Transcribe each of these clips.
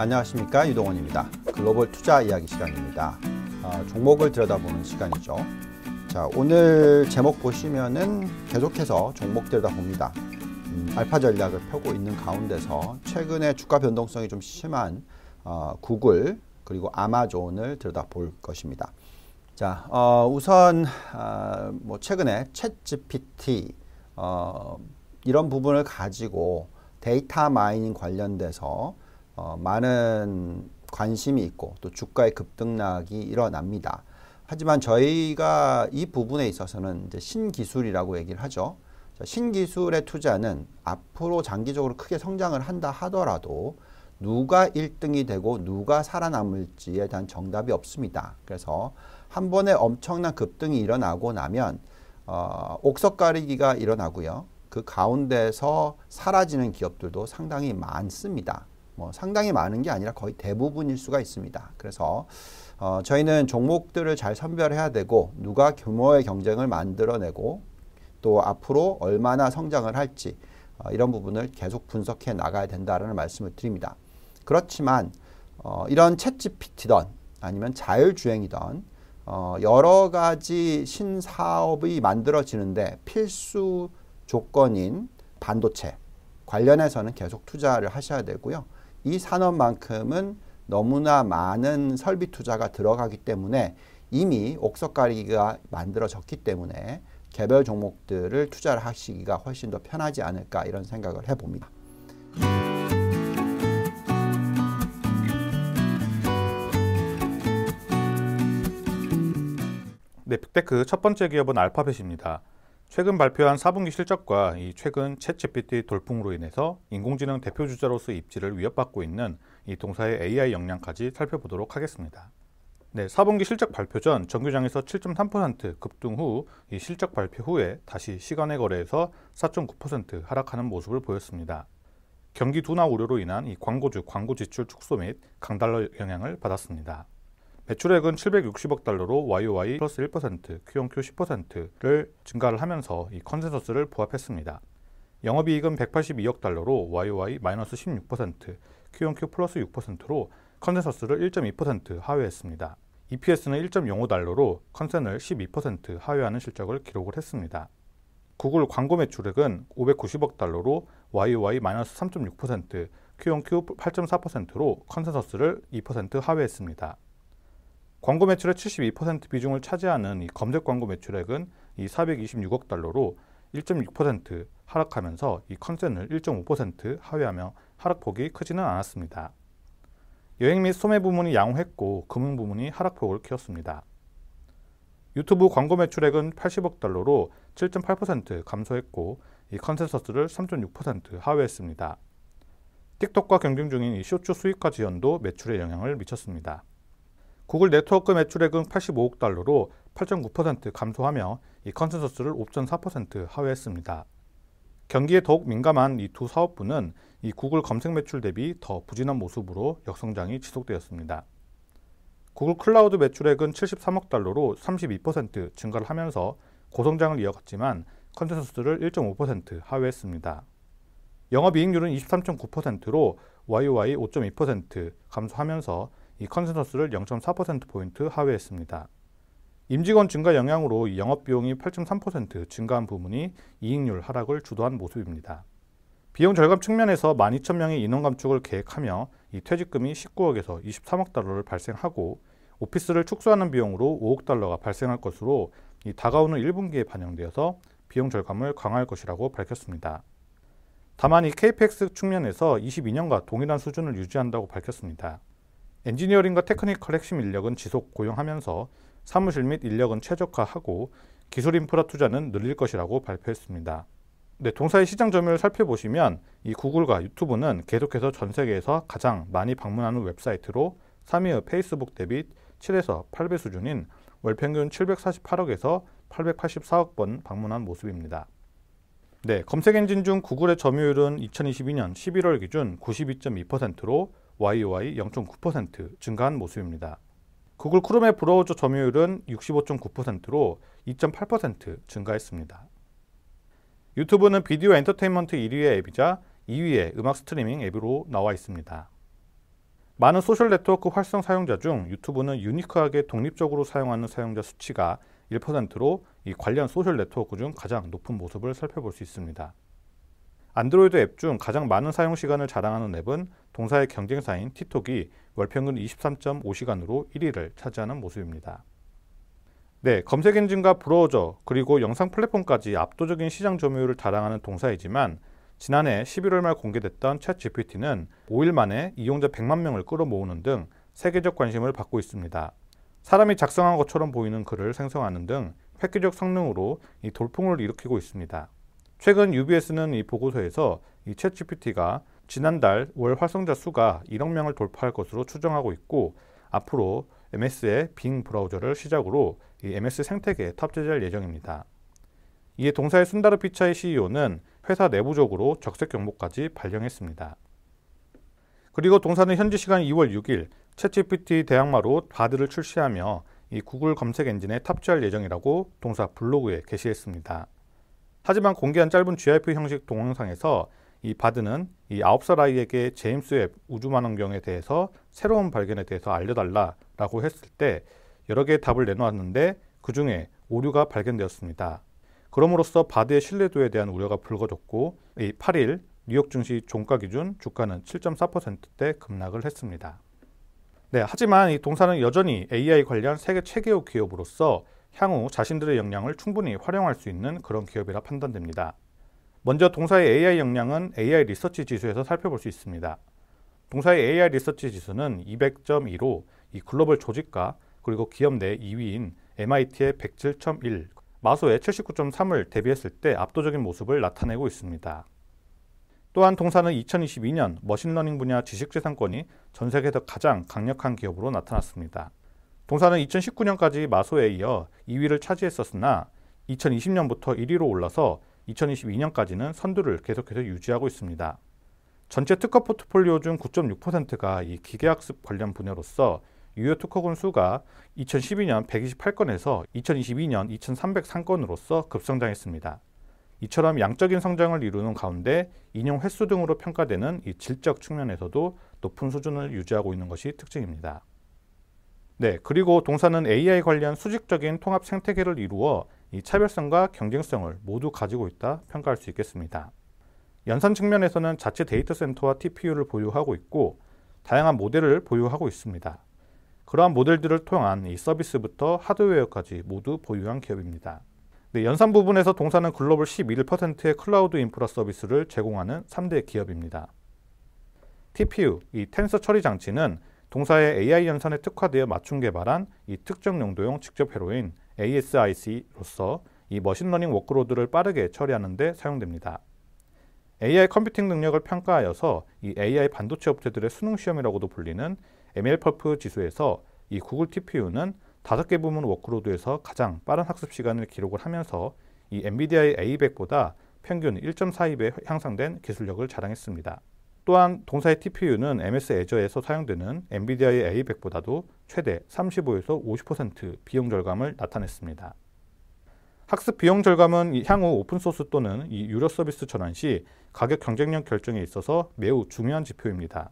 안녕하십니까 유동원입니다. 글로벌 투자 이야기 시간입니다. 아, 종목을 들여다보는 시간이죠. 자 오늘 제목 보시면은 계속해서 종목 들여다봅니다. 음, 알파 전략을 펴고 있는 가운데서 최근에 주가 변동성이 좀 심한 어, 구글 그리고 아마존을 들여다볼 것입니다. 자 어, 우선 어, 뭐 최근에 챗 GPT 어, 이런 부분을 가지고 데이터 마이닝 관련돼서 어, 많은 관심이 있고 또 주가의 급등락이 일어납니다. 하지만 저희가 이 부분에 있어서는 이제 신기술이라고 얘기를 하죠. 신기술의 투자는 앞으로 장기적으로 크게 성장을 한다 하더라도 누가 1등이 되고 누가 살아남을지에 대한 정답이 없습니다. 그래서 한 번에 엄청난 급등이 일어나고 나면 어, 옥석 가리기가 일어나고요. 그 가운데서 사라지는 기업들도 상당히 많습니다. 뭐 상당히 많은 게 아니라 거의 대부분일 수가 있습니다. 그래서 어, 저희는 종목들을 잘 선별해야 되고 누가 규모의 경쟁을 만들어내고 또 앞으로 얼마나 성장을 할지 어, 이런 부분을 계속 분석해 나가야 된다라는 말씀을 드립니다. 그렇지만 어, 이런 채 g 피 t 던 아니면 자율주행이던 어, 여러 가지 신사업이 만들어지는데 필수 조건인 반도체 관련해서는 계속 투자를 하셔야 되고요. 이 산업만큼은 너무나 많은 설비 투자가 들어가기 때문에 이미 옥석가리가 기 만들어졌기 때문에 개별 종목들을 투자를 하시기가 훨씬 더 편하지 않을까 이런 생각을 해봅니다. 네, 빅테크 첫 번째 기업은 알파벳입니다. 최근 발표한 4분기 실적과 이 최근 챗GPT 돌풍으로 인해서 인공지능 대표 주자로서 입지를 위협받고 있는 이 동사의 AI 역량까지 살펴보도록 하겠습니다. 네, 4분기 실적 발표 전 정규장에서 7.3% 급등 후 이 실적 발표 후에 다시 시간의 거래에서 4.9% 하락하는 모습을 보였습니다. 경기 둔화 우려로 인한 이 광고주 광고 지출 축소 및 강달러 영향을 받았습니다. 매출액은 760억 달러로 YOY 플러스 1%, QOQ 10%를 증가를 하면서 이 컨센서스를 부합했습니다. 영업이익은 182억 달러로 YOY 마이너스 16%, QOQ 플러스 6%로 컨센서스를 1.2% 하회했습니다. EPS는 1.05달러로 컨센을 12% 하회하는 실적을 기록을 했습니다. 구글 광고 매출액은 590억 달러로 YOY 마이너스 3.6%, QOQ 8.4%로 컨센서스를 2% 하회했습니다. 광고 매출의 72% 비중을 차지하는 이 검색 광고 매출액은 이 426억 달러로 1.6% 하락하면서 이 컨센을 1.5% 하회하며 하락폭이 크지는 않았습니다. 여행 및 소매 부문이 양호했고 금융 부문이 하락폭을 키웠습니다. 유튜브 광고 매출액은 80억 달러로 7.8% 감소했고 이 컨센서스를 3.6% 하회했습니다. 틱톡과 경쟁 중인 이 쇼츠 수익화 지연도 매출에 영향을 미쳤습니다. 구글 네트워크 매출액은 85억 달러로 8.9% 감소하며 이 컨센서스를 5.4% 하회했습니다. 경기에 더욱 민감한 이 두 사업부는 이 구글 검색 매출 대비 더 부진한 모습으로 역성장이 지속되었습니다. 구글 클라우드 매출액은 73억 달러로 32% 증가를 하면서 고성장을 이어갔지만 컨센서스를 1.5% 하회했습니다. 영업이익률은 23.9%로 YOY 5.2% 감소하면서 이 컨센서스를 0.4%포인트 하회했습니다. 임직원 증가 영향으로 영업비용이 8.3% 증가한 부분이 이익률 하락을 주도한 모습입니다. 비용 절감 측면에서 12,000명의 인원 감축을 계획하며 이 퇴직금이 19억에서 23억 달러를 발생하고 오피스를 축소하는 비용으로 5억 달러가 발생할 것으로 이 다가오는 1분기에 반영되어서 비용 절감을 강화할 것이라고 밝혔습니다. 다만 이 KPX 측면에서 22년과 동일한 수준을 유지한다고 밝혔습니다. 엔지니어링과 테크니컬 핵심 인력은 지속 고용하면서 사무실 및 인력은 최적화하고 기술 인프라 투자는 늘릴 것이라고 발표했습니다. 네, 동사의 시장 점유율 살펴보시면 이 구글과 유튜브는 계속해서 전 세계에서 가장 많이 방문하는 웹사이트로 3위의 페이스북 대비 7에서 8배 수준인 월 평균 748억에서 884억 번 방문한 모습입니다. 네, 검색 엔진 중 구글의 점유율은 2022년 11월 기준 92.2%로 YOY 0.9% 증가한 모습입니다. 구글 크롬의 브라우저 점유율은 65.9%로 2.8% 증가했습니다. 유튜브는 비디오 엔터테인먼트 1위의 앱이자 2위의 음악 스트리밍 앱으로 나와 있습니다. 많은 소셜 네트워크 활성 사용자 중 유튜브는 유니크하게 독립적으로 사용하는 사용자 수치가 1%로 이 관련 소셜 네트워크 중 가장 높은 모습을 살펴볼 수 있습니다. 안드로이드 앱 중 가장 많은 사용 시간을 자랑하는 앱은 동사의 경쟁사인 틱톡이 월평균 23.5시간으로 1위를 차지하는 모습입니다. 네, 검색 엔진과 브라우저 그리고 영상 플랫폼까지 압도적인 시장 점유율을 자랑하는 동사이지만 지난해 11월 말 공개됐던 챗 GPT는 5일 만에 이용자 100만 명을 끌어모으는 등 세계적 관심을 받고 있습니다. 사람이 작성한 것처럼 보이는 글을 생성하는 등 획기적 성능으로 이 돌풍을 일으키고 있습니다. 최근 UBS는 이 보고서에서 이 챗GPT가 지난달 월 활성자 수가 1억 명을 돌파할 것으로 추정하고 있고 앞으로 MS의 빙 브라우저를 시작으로 이 MS 생태계에 탑재될 예정입니다. 이에 동사의 순다르 피차이 CEO는 회사 내부적으로 적색 경보까지 발령했습니다. 그리고 동사는 현지 시간 2월 6일 챗GPT 대항마로 바드를 출시하며 이 구글 검색 엔진에 탑재할 예정이라고 동사 블로그에 게시했습니다. 하지만 공개한 짧은 GIF 형식 동영상에서 이 바드는 이 9살 아이에게 제임스 웹 우주만원경에 대해서 새로운 발견에 대해서 알려달라라고 했을 때 여러 개의 답을 내놓았는데 그 중에 오류가 발견되었습니다. 그럼으로써 바드의 신뢰도에 대한 우려가 불거졌고 8일 뉴욕 증시 종가 기준 주가는 7.4%대 급락을 했습니다. 네, 하지만 이 동사는 여전히 AI 관련 세계 최고 기업으로서 향후 자신들의 역량을 충분히 활용할 수 있는 그런 기업이라 판단됩니다. 먼저 동사의 AI 역량은 AI 리서치 지수에서 살펴볼 수 있습니다. 동사의 AI 리서치 지수는 200.2로 이 글로벌 조직과 그리고 기업 내 2위인 MIT의 107.1, 마소의 79.3을 대비했을 때 압도적인 모습을 나타내고 있습니다. 또한 동사는 2022년 머신러닝 분야 지식재산권이 전 세계에서 가장 강력한 기업으로 나타났습니다. 동사는 2019년까지 마소에 이어 2위를 차지했었으나 2020년부터 1위로 올라서 2022년까지는 선두를 계속해서 유지하고 있습니다. 전체 특허 포트폴리오 중 9.6%가 이 기계학습 관련 분야로서 유효 특허군 수가 2012년 128건에서 2022년 2303건으로서 급성장했습니다. 이처럼 양적인 성장을 이루는 가운데 인용 횟수 등으로 평가되는 이 질적 측면에서도 높은 수준을 유지하고 있는 것이 특징입니다. 네, 그리고 동사는 AI 관련 수직적인 통합 생태계를 이루어 이 차별성과 경쟁성을 모두 가지고 있다 평가할 수 있겠습니다. 연산 측면에서는 자체 데이터 센터와 TPU를 보유하고 있고 다양한 모델을 보유하고 있습니다. 그러한 모델들을 통한 이 서비스부터 하드웨어까지 모두 보유한 기업입니다. 네, 연산 부분에서 동사는 글로벌 11%의 클라우드 인프라 서비스를 제공하는 3대 기업입니다. TPU, 이 텐서 처리 장치는 동사의 AI 연산에 특화되어 맞춤 개발한 이 특정 용도용 직접 회로인 ASIC로서 이 머신러닝 워크로드를 빠르게 처리하는 데 사용됩니다. AI 컴퓨팅 능력을 평가하여서 이 AI 반도체 업체들의 수능 시험이라고도 불리는 MLPerf 지수에서 이 구글 TPU는 다섯 개 부문 워크로드에서 가장 빠른 학습 시간을 기록을 하면서 이 엔비디아의 A100보다 평균 1.42배 향상된 기술력을 자랑했습니다. 또한 동사의 TPU는 MS 애저에서 사용되는 엔비디아의 A100보다도 최대 35에서 50% 비용 절감을 나타냈습니다. 학습 비용 절감은 향후 오픈소스 또는 유료 서비스 전환 시 가격 경쟁력 결정에 있어서 매우 중요한 지표입니다.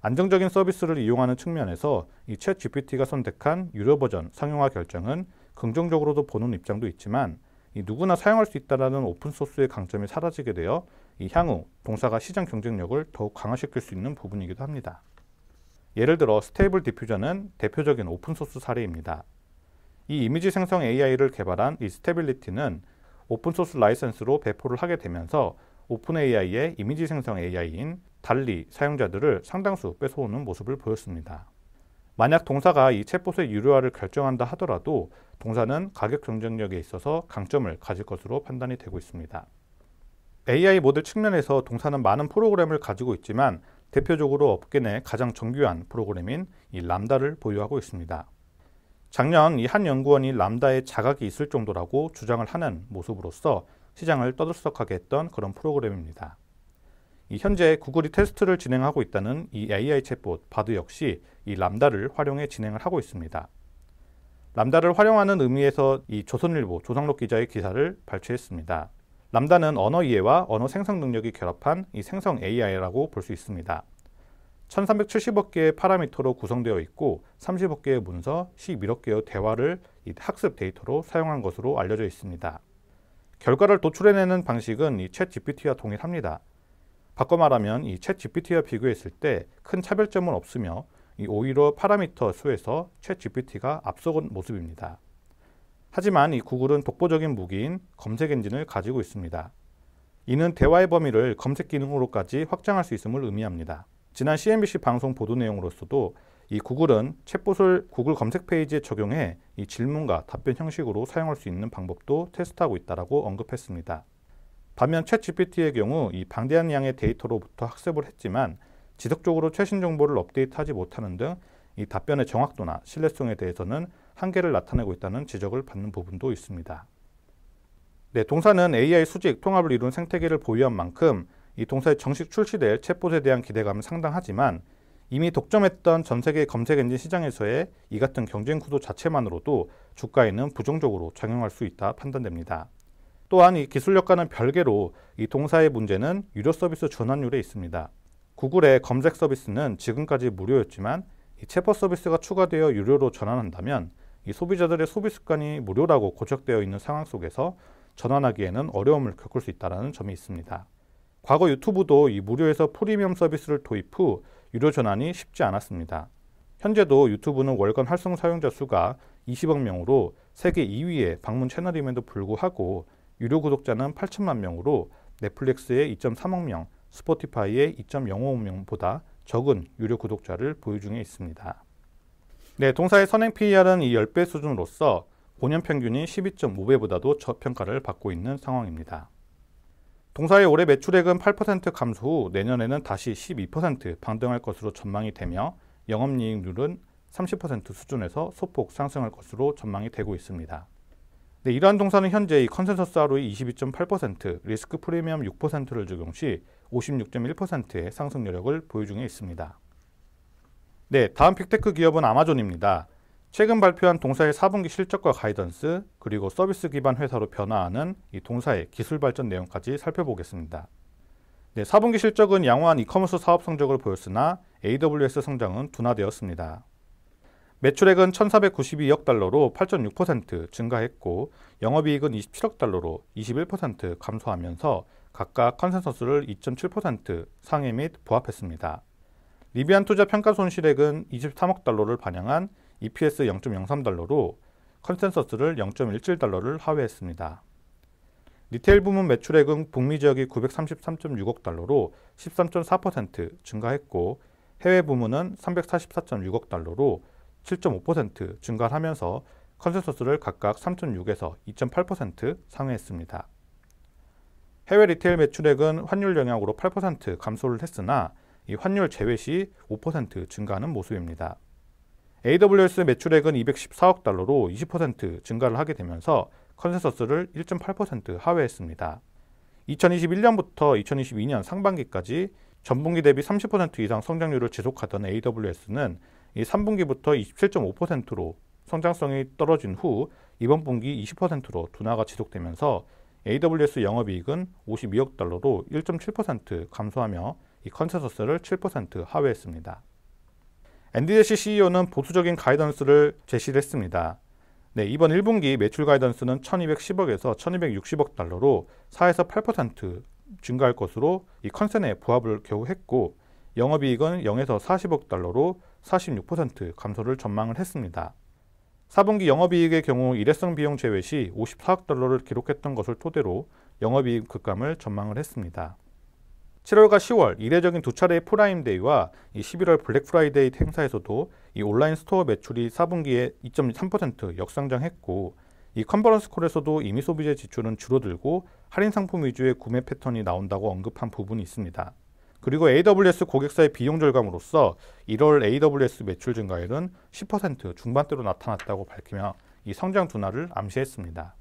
안정적인 서비스를 이용하는 측면에서 이챗 GPT가 선택한 유료 버전 상용화 결정은 긍정적으로도 보는 입장도 있지만 누구나 사용할 수 있다는 오픈소스의 강점이 사라지게 되어 이 향후 동사가 시장 경쟁력을 더욱 강화시킬 수 있는 부분이기도 합니다. 예를 들어 스테이블 디퓨저는 대표적인 오픈소스 사례입니다. 이 이미지 생성 AI를 개발한 이 스테빌리티는 오픈소스 라이센스로 배포를 하게 되면서 오픈 AI의 이미지 생성 AI인 달리 사용자들을 상당수 뺏어오는 모습을 보였습니다. 만약 동사가 이 챗봇의 유료화를 결정한다 하더라도 동사는 가격 경쟁력에 있어서 강점을 가질 것으로 판단이 되고 있습니다. AI 모델 측면에서 동사는 많은 프로그램을 가지고 있지만 대표적으로 업계 내 가장 정교한 프로그램인 이 람다를 보유하고 있습니다. 작년 이 한 연구원이 람다에 자각이 있을 정도라고 주장을 하는 모습으로써 시장을 떠들썩하게 했던 그런 프로그램입니다. 현재 구글이 테스트를 진행하고 있다는 이 AI 챗봇 바드 역시 이 람다를 활용해 진행을 하고 있습니다. 람다를 활용하는 의미에서 이 조선일보 조상록 기자의 기사를 발췌했습니다. 람다는 언어 이해와 언어 생성 능력이 결합한 이 생성 AI라고 볼 수 있습니다. 1370억 개의 파라미터로 구성되어 있고 30억 개의 문서, 11억 개의 대화를 학습 데이터로 사용한 것으로 알려져 있습니다. 결과를 도출해내는 방식은 이챗 GPT와 동일합니다. 바꿔 말하면 이챗 GPT와 비교했을 때 큰 차별점은 없으며 오히려 파라미터 수에서 챗 GPT가 앞서온 모습입니다. 하지만 이 구글은 독보적인 무기인 검색 엔진을 가지고 있습니다. 이는 대화의 범위를 검색 기능으로까지 확장할 수 있음을 의미합니다. 지난 CNBC 방송 보도 내용으로서도 이 구글은 챗봇을 구글 검색 페이지에 적용해 이 질문과 답변 형식으로 사용할 수 있는 방법도 테스트하고 있다고 언급했습니다. 반면 챗GPT의 경우 이 방대한 양의 데이터로부터 학습을 했지만 지속적으로 최신 정보를 업데이트하지 못하는 등 이 답변의 정확도나 신뢰성에 대해서는 한계를 나타내고 있다는 지적을 받는 부분도 있습니다. 네, 동사는 AI 수직, 통합을 이룬 생태계를 보유한 만큼 이 동사에 정식 출시될 챗봇에 대한 기대감은 상당하지만 이미 독점했던 전 세계 검색 엔진 시장에서의 이 같은 경쟁 구도 자체만으로도 주가에는 부정적으로 작용할 수 있다 판단됩니다. 또한 이 기술력과는 별개로 이 동사의 문제는 유료 서비스 전환율에 있습니다. 구글의 검색 서비스는 지금까지 무료였지만 이 체포 서비스가 추가되어 유료로 전환한다면 이 소비자들의 소비 습관이 무료라고 고착되어 있는 상황 속에서 전환하기에는 어려움을 겪을 수 있다는 점이 있습니다. 과거 유튜브도 이 무료에서 프리미엄 서비스를 도입 후 유료 전환이 쉽지 않았습니다. 현재도 유튜브는 월간 활성 사용자 수가 20억 명으로 세계 2위의 방문 채널임에도 불구하고 유료 구독자는 8천만 명으로 넷플릭스의 2.3억 명, 스포티파이의 2.05억 명보다 적은 유료 구독자를 보유 중에 있습니다. 네, 동사의 선행 PER은 이 10배 수준으로서 5년 평균이 12.5배보다도 저평가를 받고 있는 상황입니다. 동사의 올해 매출액은 8% 감소 후 내년에는 다시 12% 반등할 것으로 전망이 되며 영업이익률은 30% 수준에서 소폭 상승할 것으로 전망이 되고 있습니다. 네, 이러한 동사는 현재 이 컨센서스 하루의 22.8%, 리스크 프리미엄 6%를 적용 시 56.1%의 상승 여력을 보유 중에 있습니다. 네, 다음 빅테크 기업은 아마존입니다. 최근 발표한 동사의 4분기 실적과 가이던스, 그리고 서비스 기반 회사로 변화하는 이 동사의 기술 발전 내용까지 살펴보겠습니다. 네, 4분기 실적은 양호한 이커머스 사업 성적을 보였으나 AWS 성장은 둔화되었습니다. 매출액은 1,492억 달러로 8.6% 증가했고 영업이익은 27억 달러로 21% 감소하면서 각각 컨센서스를 2.7% 상회 및 부합했습니다. 리비안 투자 평가 손실액은 23억 달러를 반영한 EPS 0.03달러로 컨센서스를 0.17달러를 하회했습니다. 리테일 부문 매출액은 북미 지역이 933.6억 달러로 13.4% 증가했고 해외 부문은 344.6억 달러로 7.5% 증가하면서 컨센서스를 각각 3.6에서 2.8% 상회했습니다. 해외 리테일 매출액은 환율 영향으로 8% 감소를 했으나 이 환율 제외 시 5% 증가하는 모습입니다. AWS 매출액은 214억 달러로 20% 증가를 하게 되면서 컨센서스를 1.8% 하회했습니다. 2021년부터 2022년 상반기까지 전분기 대비 30% 이상 성장률을 지속하던 AWS는 이 3분기부터 27.5%로 성장성이 떨어진 후 이번 분기 20%로 둔화가 지속되면서 AWS 영업이익은 52억 달러로 1.7% 감소하며 이 컨센서스를 7% 하회했습니다. NDJC CEO는 보수적인 가이던스를 제시했습니다. 네, 이번 1분기 매출 가이던스는 1210억에서 1260억 달러로 4에서 8% 증가할 것으로 이 컨센에 부합을 겨우 했고 영업이익은 0에서 40억 달러로 46% 감소를 전망을 했습니다. 4분기 영업이익의 경우 일회성 비용 제외 시 54억 달러를 기록했던 것을 토대로 영업이익 급감을 전망을 했습니다. 7월과 10월 이례적인 두 차례의 프라임 데이와 11월 블랙 프라이데이 행사에서도 이 온라인 스토어 매출이 4분기에 2.3% 역성장했고 이 컨퍼런스 콜에서도 이미 소비재 지출은 줄어들고 할인 상품 위주의 구매 패턴이 나온다고 언급한 부분이 있습니다. 그리고 AWS 고객사의 비용 절감으로써 1월 AWS 매출 증가율은 10% 중반대로 나타났다고 밝히며 이 성장 둔화를 암시했습니다.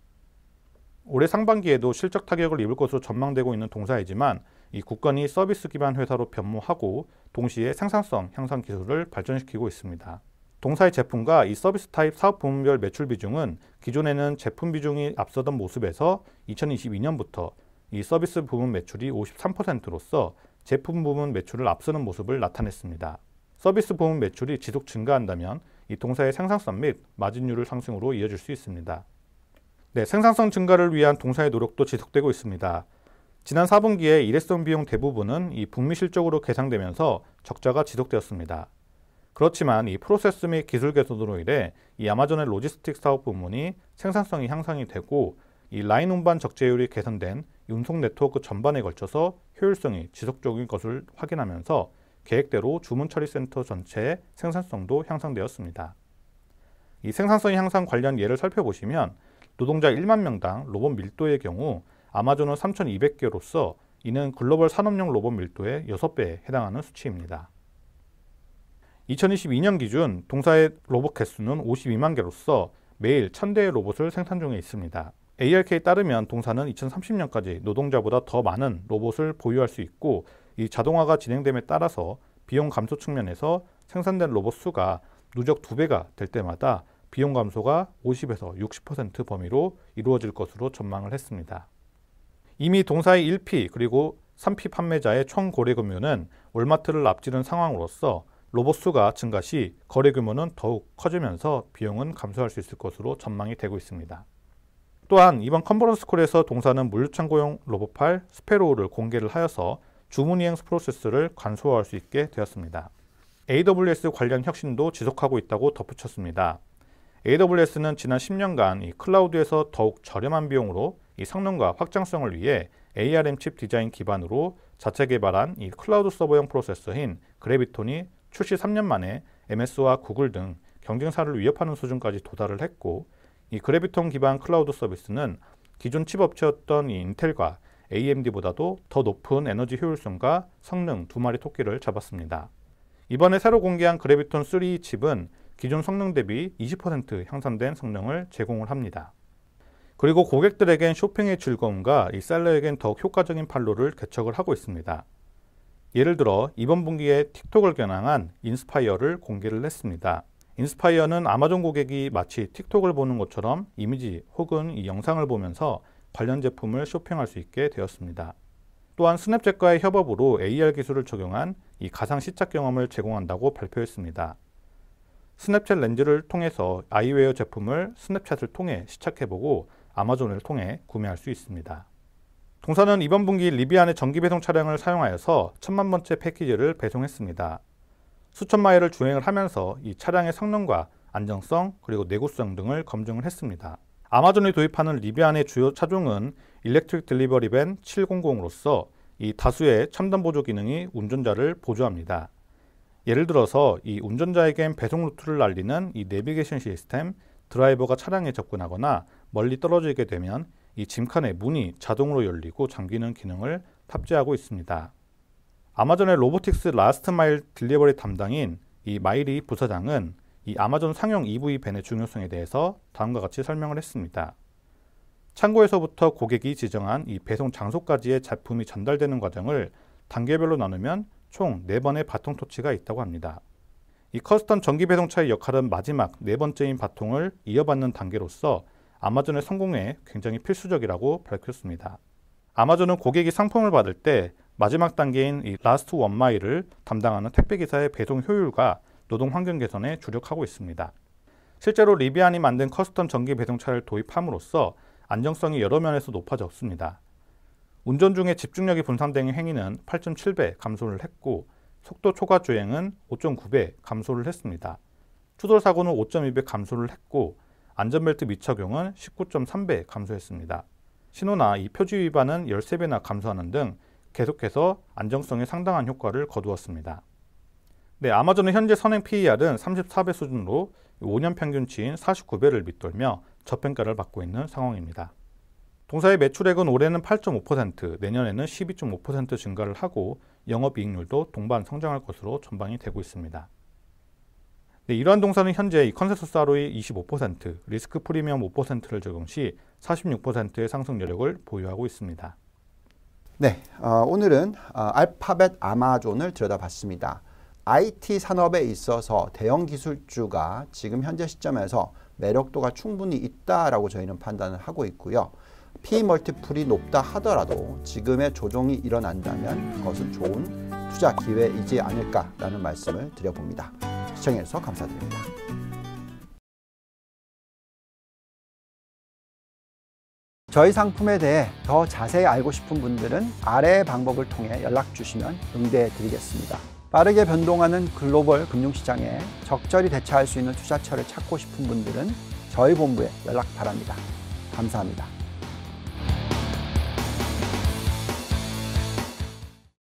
올해 상반기에도 실적 타격을 입을 것으로 전망되고 있는 동사이지만 이 국건이 서비스 기반 회사로 변모하고 동시에 생산성 향상 기술을 발전시키고 있습니다. 동사의 제품과 이 서비스 타입 사업 부문별 매출 비중은 기존에는 제품 비중이 앞서던 모습에서 2022년부터 이 서비스 부문 매출이 53%로서 제품 부문 매출을 앞서는 모습을 나타냈습니다. 서비스 부문 매출이 지속 증가한다면 이 동사의 생산성 및 마진율을 상승으로 이어질 수 있습니다. 네, 생산성 증가를 위한 동사의 노력도 지속되고 있습니다. 지난 4분기에 일회성 비용 대부분은 이 북미 실적으로 계상되면서 적자가 지속되었습니다. 그렇지만 이 프로세스 및 기술 개선으로 인해 이 아마존의 로지스틱 사업 부문이 생산성이 향상이 되고 이 라인 운반 적재율이 개선된 운송 네트워크 전반에 걸쳐서 효율성이 지속적인 것을 확인하면서 계획대로 주문 처리 센터 전체의 생산성도 향상되었습니다. 이생산성 향상 관련 예를 살펴보시면 노동자 1만 명당 로봇 밀도의 경우 아마존은 3,200개로서 이는 글로벌 산업용 로봇 밀도의 6배에 해당하는 수치입니다. 2022년 기준 동사의 로봇 개수는 52만 개로서 매일 1000대의 로봇을 생산 중에 있습니다. ARK에 따르면 동사는 2030년까지 노동자보다 더 많은 로봇을 보유할 수 있고 이 자동화가 진행됨에 따라서 비용 감소 측면에서 생산된 로봇 수가 누적 2배가 될 때마다 비용 감소가 50에서 60% 범위로 이루어질 것으로 전망을 했습니다. 이미 동사의 1피 그리고 3피 판매자의 총 거래 규모는 월마트를 앞지른 상황으로서 로봇 수가 증가 시 거래 규모는 더욱 커지면서 비용은 감소할 수 있을 것으로 전망이 되고 있습니다. 또한 이번 컨퍼런스 콜에서 동사는 물류창고용 로봇팔 스페로우를 공개를 하여서 주문 이행 프로세스를 간소화할 수 있게 되었습니다. AWS 관련 혁신도 지속하고 있다고 덧붙였습니다. AWS는 지난 10년간 이 클라우드에서 더욱 저렴한 비용으로 이 성능과 확장성을 위해 ARM 칩 디자인 기반으로 자체 개발한 이 클라우드 서버형 프로세서인 그래비톤이 출시 3년 만에 MS와 구글 등 경쟁사를 위협하는 수준까지 도달을 했고 이 그래비톤 기반 클라우드 서비스는 기존 칩 업체였던 이 인텔과 AMD보다도 더 높은 에너지 효율성과 성능 두 마리 토끼를 잡았습니다. 이번에 새로 공개한 그래비톤 3 칩은 기존 성능 대비 20% 향상된 성능을 제공을 합니다. 그리고 고객들에겐 쇼핑의 즐거움과 이 셀러에겐 더욱 효과적인 판로를 개척을 하고 있습니다. 예를 들어 이번 분기에 틱톡을 겨냥한 인스파이어를 공개를 했습니다. 인스파이어는 아마존 고객이 마치 틱톡을 보는 것처럼 이미지 혹은 이 영상을 보면서 관련 제품을 쇼핑할 수 있게 되었습니다. 또한 스냅챗과의 협업으로 AR 기술을 적용한 이 가상 시착 경험을 제공한다고 발표했습니다. 스냅챗 렌즈를 통해서 아이웨어 제품을 스냅챗을 통해 시착해보고 아마존을 통해 구매할 수 있습니다. 동사는 이번 분기 리비안의 전기 배송 차량을 사용하여서 천만 번째 패키지를 배송했습니다. 수천 마일을 주행을 하면서 이 차량의 성능과 안정성 그리고 내구성 등을 검증을 했습니다. 아마존이 도입하는 리비안의 주요 차종은 일렉트릭 딜리버리 밴 700으로서 이 다수의 첨단 보조 기능이 운전자를 보조합니다. 예를 들어서 이 운전자에겐 배송 루트를 알리는 이 내비게이션 시스템, 드라이버가 차량에 접근하거나 멀리 떨어지게 되면 이 짐칸의 문이 자동으로 열리고 잠기는 기능을 탑재하고 있습니다. 아마존의 로보틱스 라스트 마일 딜리버리 담당인 이마이 부사장은 이 아마존 상용 EV 밴의 중요성에 대해서 다음과 같이 설명을 했습니다. 창고에서부터 고객이 지정한 이 배송 장소까지의 제품이 전달되는 과정을 단계별로 나누면 총 4번의 바통 토치가 있다고 합니다. 이 커스텀 전기 배송차의 역할은 마지막 네 번째인 바통을 이어받는 단계로서 아마존의 성공에 굉장히 필수적이라고 밝혔습니다. 아마존은 고객이 상품을 받을 때 마지막 단계인 이 라스트 원마일을 담당하는 택배기사의 배송 효율과 노동 환경 개선에 주력하고 있습니다. 실제로 리비안이 만든 커스텀 전기 배송차를 도입함으로써 안정성이 여러 면에서 높아졌습니다. 운전 중에 집중력이 분산되 행위는 8.7배 감소를 했고 속도 초과 주행은 5.9배 감소를 했습니다. 추돌 사고는 5.2배 감소를 했고 안전벨트 미착용은 19.3배 감소했습니다. 신호나 이 표지 위반은 13배나 감소하는 등 계속해서 안정성에 상당한 효과를 거두었습니다. 네, 아마존의 현재 선행 PER은 34배 수준으로 5년 평균치인 49배를 밑돌며 저평가를 받고 있는 상황입니다. 동사의 매출액은 올해는 8.5%, 내년에는 12.5% 증가를 하고 영업이익률도 동반 성장할 것으로 전망이 되고 있습니다. 네, 이러한 동사는 현재 이 컨센서스 하루의 25%, 리스크 프리미엄 5%를 적용 시 46%의 상승 여력을 보유하고 있습니다. 네, 어, 오늘은 어, 알파벳 아마존을 들여다봤습니다. IT 산업에 있어서 대형 기술주가 지금 현재 시점에서 매력도가 충분히 있다라고 저희는 판단을 하고 있고요. P 멀티플이 높다 하더라도 지금의 조정이 일어난다면 그것은 좋은 투자 기회이지 않을까라는 말씀을 드려봅니다. 시청해주셔서 감사드립니다. 저희 상품에 대해 더 자세히 알고 싶은 분들은 아래 방법을 통해 연락 주시면 응대해 드리겠습니다. 빠르게 변동하는 글로벌 금융시장에 적절히 대처할 수 있는 투자처를 찾고 싶은 분들은 저희 본부에 연락 바랍니다. 감사합니다.